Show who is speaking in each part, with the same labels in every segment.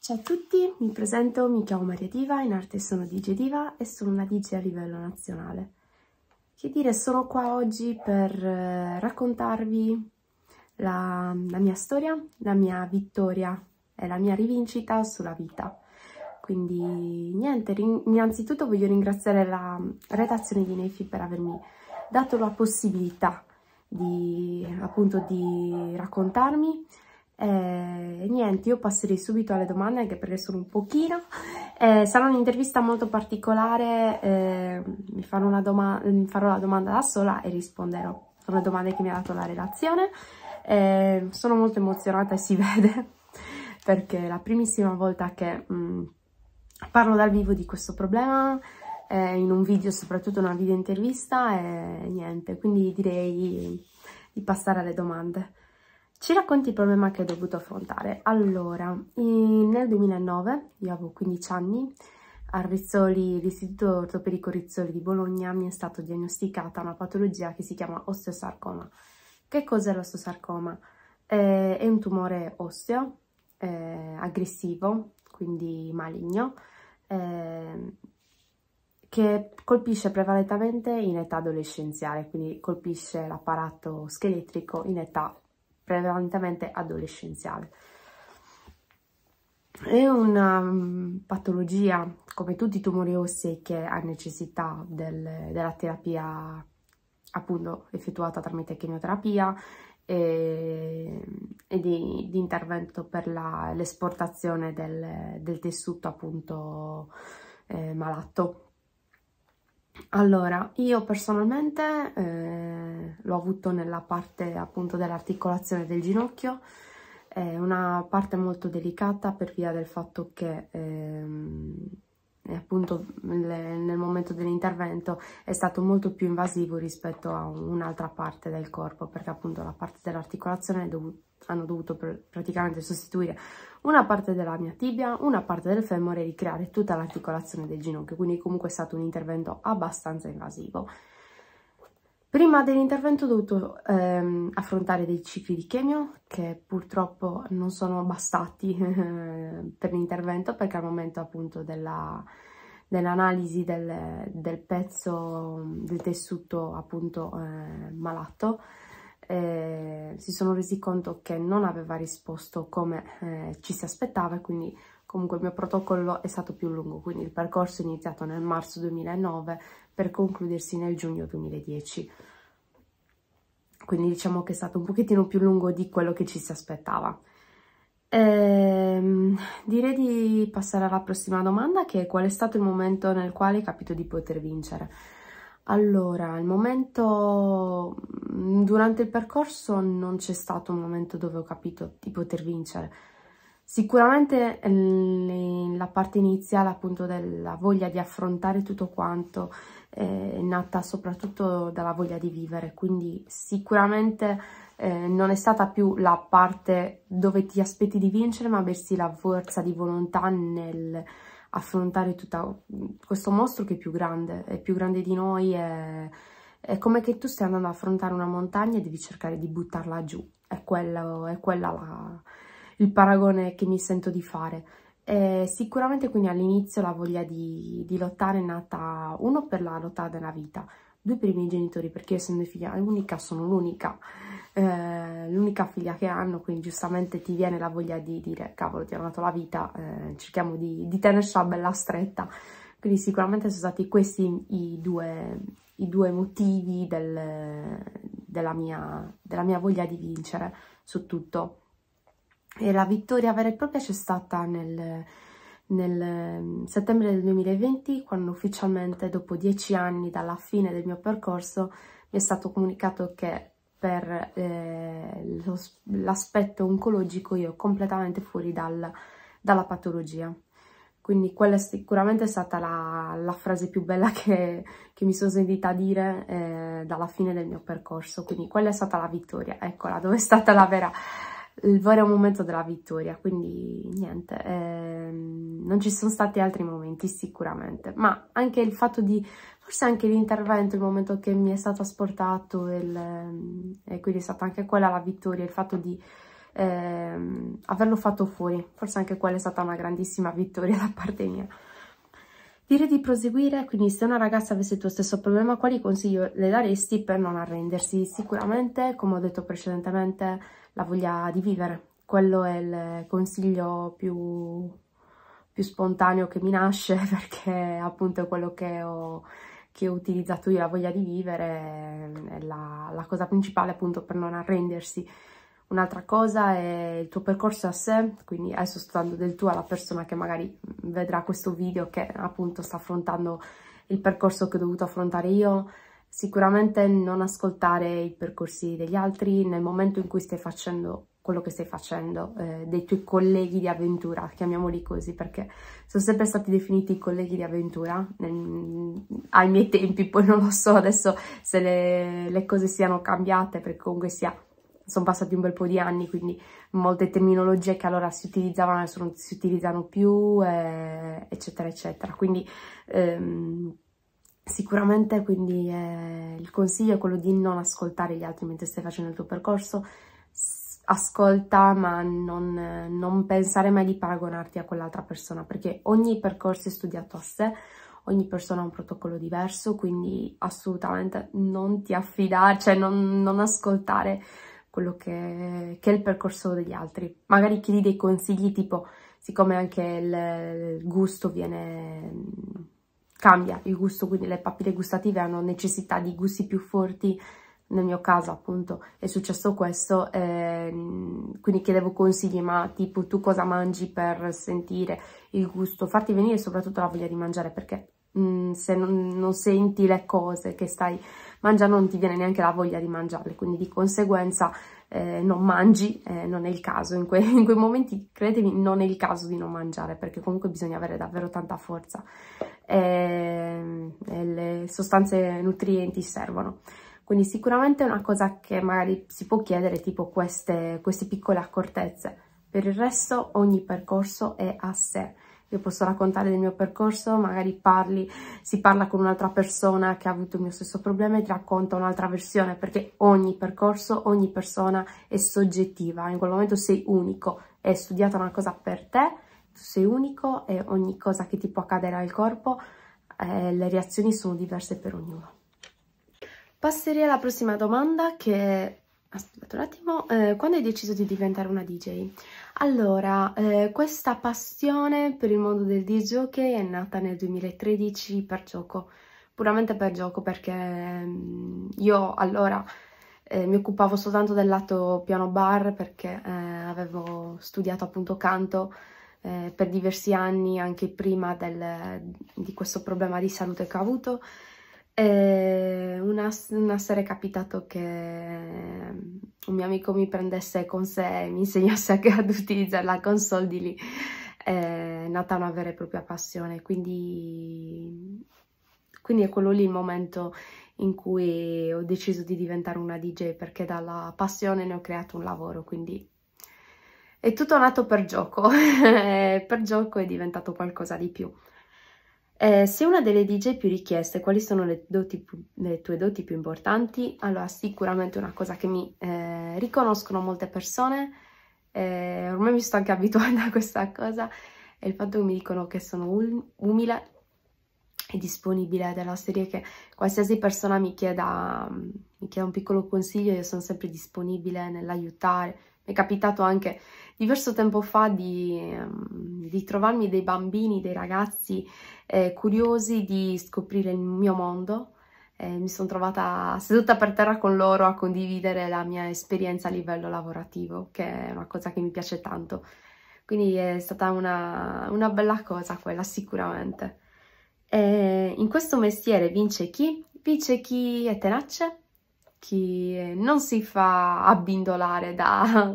Speaker 1: Ciao a tutti, mi presento, mi chiamo Maria Diva, in arte sono DJ Diva e sono una DJ a livello nazionale. Che dire, sono qua oggi per eh, raccontarvi la, la mia storia, la mia vittoria e la mia rivincita sulla vita. Quindi niente, innanzitutto voglio ringraziare la redazione di Nefi per avermi dato la possibilità di, appunto, di raccontarmi, e eh, niente, io passerei subito alle domande anche perché sono un pochino. Eh, sarà un'intervista molto particolare, eh, mi, farò una farò la domanda da sola e risponderò. Sono domande che mi ha dato la relazione. Eh, sono molto emozionata e si vede perché è la primissima volta che mh, mm, parlo dal vivo di questo problema eh, in un video, soprattutto una video intervista e niente, quindi direi di passare alle domande. Ci racconti il problema che ho dovuto affrontare. Allora, in, nel 2009, io avevo 15 anni, al Rizzoli, l'Istituto Ortopedico Rizzoli di Bologna mi è stata diagnosticata una patologia che si chiama osteosarcoma. Che cos'è l'osteosarcoma? Eh, è un tumore osseo, eh, aggressivo, quindi maligno, eh, che colpisce prevalentemente in età adolescenziale, quindi colpisce l'apparato scheletrico in età prevalentemente adolescenziale. È una mm, patologia, come tutti i tumori ossei, che ha necessità del, della terapia appunto effettuata tramite chemioterapia e, e di, di, intervento per l'esportazione del, del tessuto appunto eh, malato. Allora, io personalmente eh, l'ho avuto nella parte appunto dell'articolazione del ginocchio, è una parte molto delicata per via del fatto che ehm, appunto le, nel momento dell'intervento è stato molto più invasivo rispetto a un'altra parte del corpo perché appunto la parte dell'articolazione hanno dovuto pr praticamente sostituire una parte della mia tibia, una parte del femore e ricreare tutta l'articolazione del ginocchio quindi comunque è stato un intervento abbastanza invasivo Prima dell'intervento ho dovuto ehm, affrontare dei cicli di chemio che purtroppo non sono bastati per l'intervento perché al momento appunto dell'analisi del, del, pezzo, del tessuto appunto eh, malato eh, si sono resi conto che non aveva risposto come eh, ci si aspettava e quindi Comunque il mio protocollo è stato più lungo, quindi il percorso è iniziato nel marzo 2009 per concludersi nel giugno 2010. Quindi diciamo che è stato un pochettino più lungo di quello che ci si aspettava. Ehm, direi di passare alla prossima domanda che è qual è stato il momento nel quale hai capito di poter vincere? Allora, il momento mm, durante il percorso non c'è stato un momento dove ho capito di poter vincere Sicuramente ehm, la parte iniziale appunto della voglia di affrontare tutto quanto eh, è nata soprattutto dalla voglia di vivere, quindi sicuramente eh, non è stata più la parte dove ti aspetti di vincere, ma bensì la forza di volontà nel affrontare tutto questo mostro che è più grande, è più grande di noi, è, è come che tu stai andando ad affrontare una montagna e devi cercare di buttarla giù, è, quello, è quella la il paragone che mi sento di fare. E sicuramente quindi all'inizio la voglia di, di, lottare è nata, uno, per la lotta della vita, due per i miei genitori, perché io essendo figlia unica sono l'unica, eh, l'unica figlia che hanno, quindi giustamente ti viene la voglia di dire cavolo ti hanno dato la vita, eh, cerchiamo di, di tenersela bella stretta. Quindi sicuramente sono stati questi i due, i due motivi del, della, mia, della mia voglia di vincere su tutto. E la vittoria vera e propria c'è stata nel, nel mm, settembre del 2020, quando ufficialmente, dopo dieci anni dalla fine del mio percorso, mi è stato comunicato che per eh, l'aspetto oncologico io completamente fuori dal, dalla patologia. Quindi quella è sicuramente stata la, la frase più bella che, che, mi sono sentita dire eh, dalla fine del mio percorso. Quindi quella è stata la vittoria, eccola, dove è stata la vera il vero momento della vittoria, quindi niente, ehm, non ci sono stati altri momenti sicuramente, ma anche il fatto di, forse anche l'intervento, il momento che mi è stato asportato il, ehm, e quindi è stata anche quella la vittoria, il fatto di ehm, averlo fatto fuori, forse anche quella è stata una grandissima vittoria da parte mia. Direi di proseguire, quindi se una ragazza avesse il tuo stesso problema, quali consigli le daresti per non arrendersi? Sicuramente, come ho detto precedentemente, la voglia di vivere. Quello è il consiglio più, più spontaneo che mi nasce perché appunto è quello che ho, che ho utilizzato io, la voglia di vivere è la, la cosa principale appunto per non arrendersi. Un'altra cosa è il tuo percorso a sé, quindi adesso sto dando del tuo alla persona che magari vedrà questo video che appunto sta affrontando il percorso che ho dovuto affrontare io, Sicuramente non ascoltare i percorsi degli altri nel momento in cui stai facendo quello che stai facendo, eh, dei tuoi colleghi di avventura, chiamiamoli così, perché sono sempre stati definiti colleghi di avventura nel, ai miei tempi, poi non lo so adesso se le, le cose siano cambiate, perché comunque sia sono passati un bel po' di anni, quindi molte terminologie che allora si utilizzavano adesso non si utilizzano più, eh, eccetera, eccetera. Quindi ehm, Sicuramente quindi eh, il consiglio è quello di non ascoltare gli altri mentre stai facendo il tuo percorso, ascolta ma non, non pensare mai di paragonarti a quell'altra persona perché ogni percorso è studiato a sé, ogni persona ha un protocollo diverso, quindi assolutamente non ti affidare, cioè non, non ascoltare quello che, che, è il percorso degli altri. Magari chiedi dei consigli tipo, siccome anche il, il gusto viene cambia il gusto, quindi le papille gustative hanno necessità di gusti più forti, nel mio caso appunto è successo questo, eh, quindi chiedevo consigli, ma tipo tu cosa mangi per sentire il gusto, farti venire soprattutto la voglia di mangiare, perché mh, mm, se non, non senti le cose che stai ma non ti viene neanche la voglia di mangiarle, quindi di conseguenza eh, non mangi, eh, non è il caso, in, que in, quei momenti credetemi non è il caso di non mangiare perché comunque bisogna avere davvero tanta forza e, eh, e le sostanze nutrienti servono. Quindi sicuramente è una cosa che magari si può chiedere, tipo queste, queste piccole accortezze. Per il resto ogni percorso è a sé io posso raccontare del mio percorso, magari parli, si parla con un'altra persona che ha avuto il mio stesso problema e ti racconta un'altra versione, perché ogni percorso, ogni persona è soggettiva, in quel momento sei unico, è studiata una cosa per te, tu sei unico e ogni cosa che ti può accadere al corpo, eh, le reazioni sono diverse per ognuno. Passerei alla prossima domanda che aspettate un attimo, eh, quando hai deciso di diventare una DJ? Allora, eh, questa passione per il mondo del DJ è nata nel 2013 per gioco, puramente per gioco perché mm, io allora eh, mi occupavo soltanto del lato piano bar perché eh, avevo studiato appunto canto eh, per diversi anni anche prima del, di questo problema di salute che ho avuto e una, una sera è capitato che mm, un mio amico mi prendesse con sé e mi insegnasse anche ad utilizzare la console di lì. È nata una vera e propria passione, quindi, quindi è quello lì il momento in cui ho deciso di diventare una DJ perché dalla passione ne ho creato un lavoro, quindi è tutto nato per gioco, per gioco è diventato qualcosa di più. Eh, se una delle DJ più richieste, quali sono le, doti, le, tue doti più importanti? Allora, sicuramente una cosa che mi eh, riconoscono molte persone, eh, ormai mi sto anche abituando a questa cosa, è il fatto che mi dicono che sono umile e disponibile, della serie che qualsiasi persona mi chieda, mi chieda un piccolo consiglio, io sono sempre disponibile nell'aiutare. Mi è capitato anche diverso tempo fa di, ehm, di trovarmi dei bambini, dei ragazzi eh, curiosi di scoprire il mio mondo. Eh, mi sono trovata seduta per terra con loro a condividere la mia esperienza a livello lavorativo, che è una cosa che mi piace tanto. Quindi è stata una, una bella cosa quella sicuramente. E in questo mestiere vince chi? Vince chi è tenace, chi non si fa abbindolare da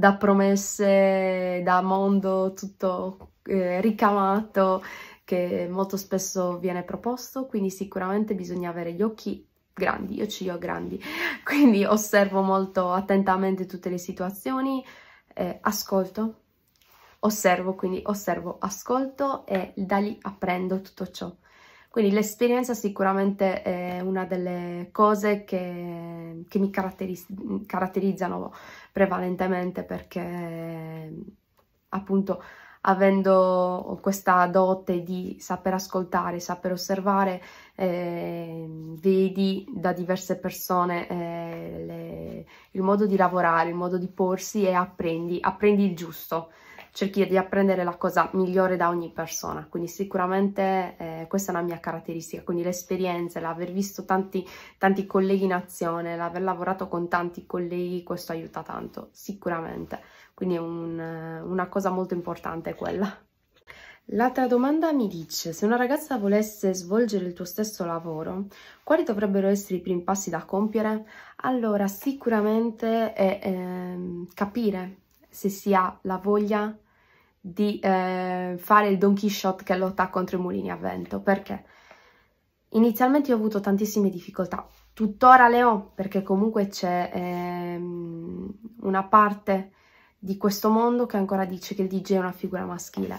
Speaker 1: da promesse, da mondo tutto eh, ricamato che molto spesso viene proposto, quindi sicuramente bisogna avere gli occhi grandi, io ci ho grandi, quindi osservo molto attentamente tutte le situazioni, eh, ascolto, osservo, quindi osservo, ascolto e da lì apprendo tutto ciò. Quindi l'esperienza sicuramente è una delle cose che, che mi caratterizzano prevalentemente perché appunto avendo questa dote di saper ascoltare, saper osservare, eh, vedi da diverse persone eh, le, il modo di lavorare, il modo di porsi e apprendi, apprendi il giusto cerchi di apprendere la cosa migliore da ogni persona, quindi sicuramente eh, questa è una mia caratteristica, quindi l'esperienza, l'aver visto tanti, tanti colleghi in azione, l'aver lavorato con tanti colleghi, questo aiuta tanto, sicuramente, quindi è un, una cosa molto importante quella. L'altra domanda mi dice, se una ragazza volesse svolgere il tuo stesso lavoro, quali dovrebbero essere i primi passi da compiere? Allora, sicuramente è eh, capire se si ha la voglia di eh, fare il Don Quixote che lotta contro i mulini a vento, perché inizialmente ho avuto tantissime difficoltà, tuttora le ho, perché comunque c'è ehm, una parte di questo mondo che ancora dice che il DJ è una figura maschile.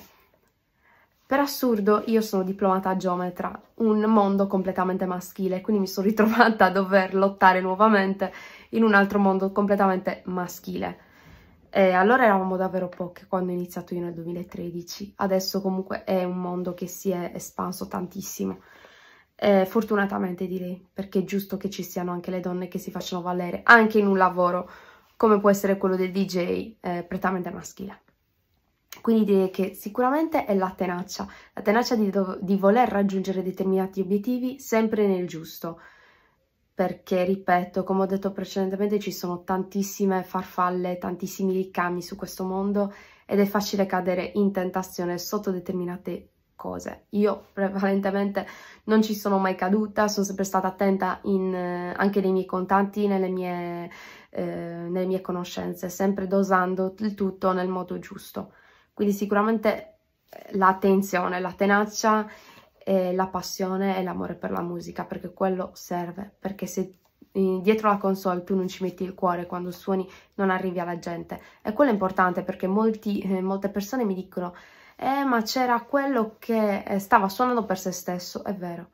Speaker 1: Per assurdo io sono diplomata a geometra, un mondo completamente maschile, quindi mi sono ritrovata a dover lottare nuovamente in un altro mondo completamente maschile eh, allora eravamo davvero poche quando ho iniziato io nel 2013, adesso comunque è un mondo che si è espanso tantissimo. Eh, fortunatamente direi, perché è giusto che ci siano anche le donne che si facciano valere, anche in un lavoro come può essere quello del DJ, eh, prettamente maschile. Quindi direi che sicuramente è la tenacia, la tenacia di, di voler raggiungere determinati obiettivi sempre nel giusto, perché ripeto come ho detto precedentemente ci sono tantissime farfalle tantissimi ricami su questo mondo ed è facile cadere in tentazione sotto determinate cose io prevalentemente non ci sono mai caduta sono sempre stata attenta in, eh, anche nei miei contatti nelle mie, eh, nelle mie conoscenze sempre dosando il tutto nel modo giusto quindi sicuramente eh, l'attenzione la tenacia è la passione e l'amore per la musica, perché quello serve, perché se eh, dietro la console tu non ci metti il cuore quando suoni non arrivi alla gente e quello è importante perché molti, eh, molte persone mi dicono eh ma c'era quello che eh, stava suonando per se stesso, è vero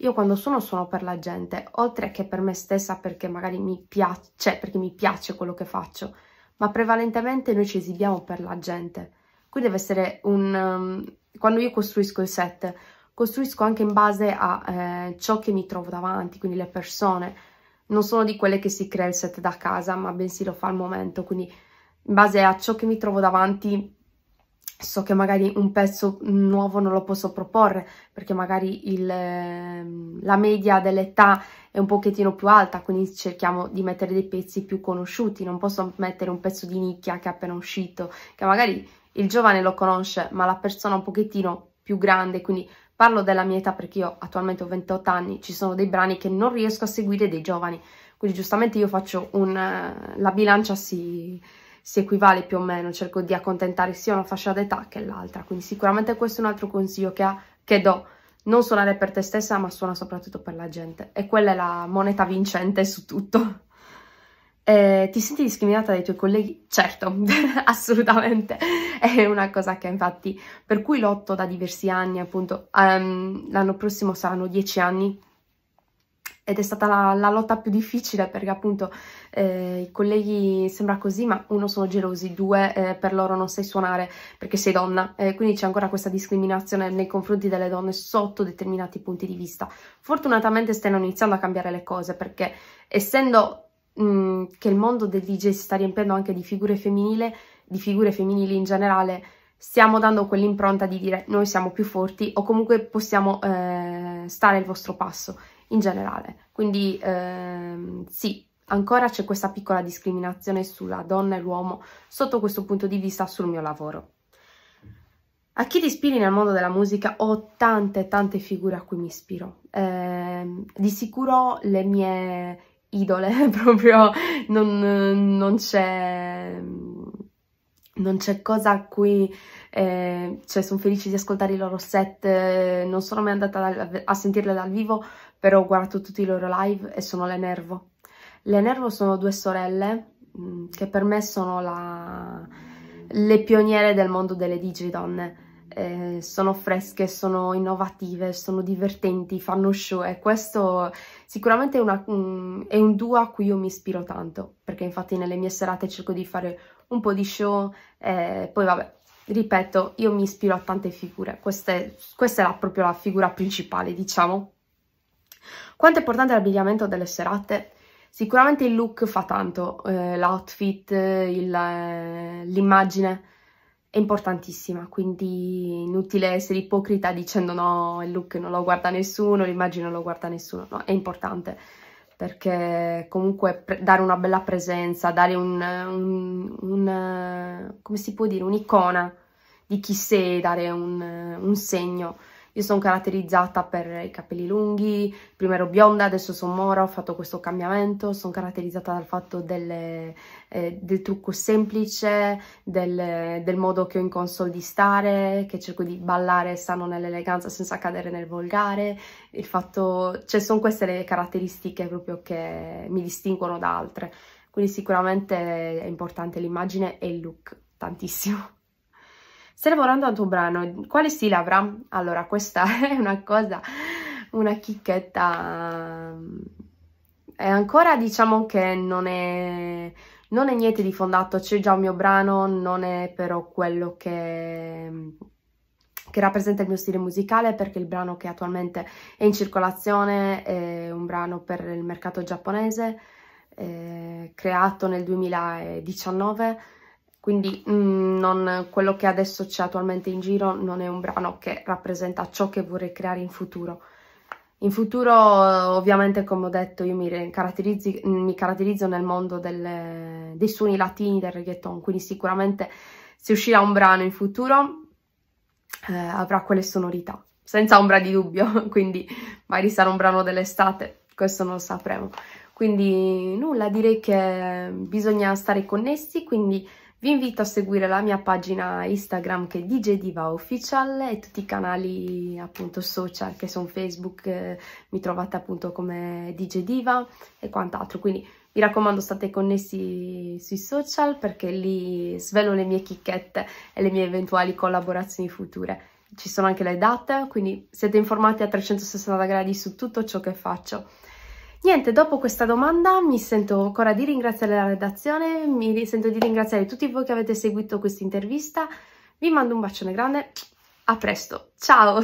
Speaker 1: io quando suono suono per la gente oltre che per me stessa perché magari mi piace, cioè, perché mi piace quello che faccio ma prevalentemente noi ci esibiamo per la gente qui deve essere un... Um, quando io costruisco il set costruisco anche in base a eh, ciò che mi trovo davanti, quindi le persone. Non sono di quelle che si crea il set da casa, ma bensì lo fa al momento, quindi in base a ciò che mi trovo davanti so che magari un pezzo nuovo non lo posso proporre perché magari il, ehm, la media dell'età è un pochettino più alta quindi cerchiamo di mettere dei pezzi più conosciuti non posso mettere un pezzo di nicchia che è appena uscito che magari il giovane lo conosce ma la persona un pochettino più grande quindi Parlo della mia età perché io attualmente ho 28 anni, ci sono dei brani che non riesco a seguire dei giovani, quindi giustamente io faccio un... Eh, la bilancia si, si equivale più o meno, cerco di accontentare sia una fascia d'età che l'altra, quindi sicuramente questo è un altro consiglio che, ha, che do, non suonare per te stessa ma suona soprattutto per la gente e quella è la moneta vincente su tutto. Eh, ti senti discriminata dai tuoi colleghi? Certo, assolutamente, è una cosa che infatti per cui lotto da diversi anni, appunto um, l'anno prossimo saranno dieci anni ed è stata la, la lotta più difficile perché appunto eh, i colleghi sembra così ma uno sono gelosi, due eh, per loro non sai suonare perché sei donna, eh, quindi c'è ancora questa discriminazione nei confronti delle donne sotto determinati punti di vista. Fortunatamente stanno iniziando a cambiare le cose perché essendo mh, mm, che il mondo del DJ si sta riempiendo anche di figure femminili, di figure femminili in generale, stiamo dando quell'impronta di dire noi siamo più forti o comunque possiamo eh, stare al vostro passo in generale. Quindi eh, sì, ancora c'è questa piccola discriminazione sulla donna e l'uomo sotto questo punto di vista sul mio lavoro. A chi ti ispiri nel mondo della musica ho tante tante figure a cui mi ispiro. Eh, di sicuro le mie idole, proprio non, non c'è non c'è cosa a cui, eh, cioè sono felice di ascoltare i loro set, eh, non sono mai andata a sentirle dal vivo, però ho guardato tutti i loro live e sono le Nervo. Le Nervo sono due sorelle mm, che per me sono la... le pioniere del mondo delle digidonne. donne eh, sono fresche, sono innovative, sono divertenti, fanno show e questo sicuramente è, una, mm, è un duo a cui io mi ispiro tanto perché infatti nelle mie serate cerco di fare un po' di show e eh, poi vabbè, ripeto, io mi ispiro a tante figure, questa è, questa è la, proprio la figura principale diciamo. Quanto è importante l'abbigliamento delle serate? Sicuramente il look fa tanto, eh, l'outfit, eh, l'immagine, è importantissima, quindi inutile essere ipocrita dicendo no, il look non lo guarda nessuno, l'immagine non lo guarda nessuno, no, è importante perché comunque dare una bella presenza, dare un, un, un come si può dire, un'icona di chi sei, dare un, un segno io sono caratterizzata per i capelli lunghi, prima ero bionda, adesso sono mora, ho fatto questo cambiamento, sono caratterizzata dal fatto delle, eh, del trucco semplice, del, del, modo che ho in console di stare, che cerco di ballare sano nell'eleganza senza cadere nel volgare, il fatto, cioè sono queste le caratteristiche proprio che mi distinguono da altre. Quindi sicuramente è importante l'immagine e il look, tantissimo. Stai lavorando al tuo brano, quale stile avrà? Allora, questa è una cosa, una chicchetta... Ehm, è ancora, diciamo che non è, non è niente di fondato, c'è già un mio brano, non è però quello che che rappresenta il mio stile musicale perché il brano che attualmente è in circolazione è un brano per il mercato giapponese eh, creato nel 2019 quindi mh, mm, non, quello che adesso c'è attualmente in giro non è un brano che rappresenta ciò che vorrei creare in futuro. In futuro, ovviamente, come ho detto, io mi, mm, mi caratterizzo nel mondo delle, dei suoni latini del reggaeton, quindi sicuramente se uscirà un brano in futuro eh, avrà quelle sonorità, senza ombra di dubbio, quindi magari sarà un brano dell'estate, questo non lo sapremo. Quindi nulla, direi che bisogna stare connessi, quindi vi invito a seguire la mia pagina Instagram che è DJ Diva Official e tutti i canali appunto social che sono Facebook, eh, mi trovate appunto come DJ Diva e quant'altro. Quindi mi raccomando state connessi sui social perché lì svelo le mie chicchette e le mie eventuali collaborazioni future. Ci sono anche le date, quindi siete informati a 360 gradi su tutto ciò che faccio. Niente, dopo questa domanda mi sento ancora di ringraziare la redazione, mi sento di ringraziare tutti voi che avete seguito questa intervista, vi mando un bacione grande, a presto, ciao!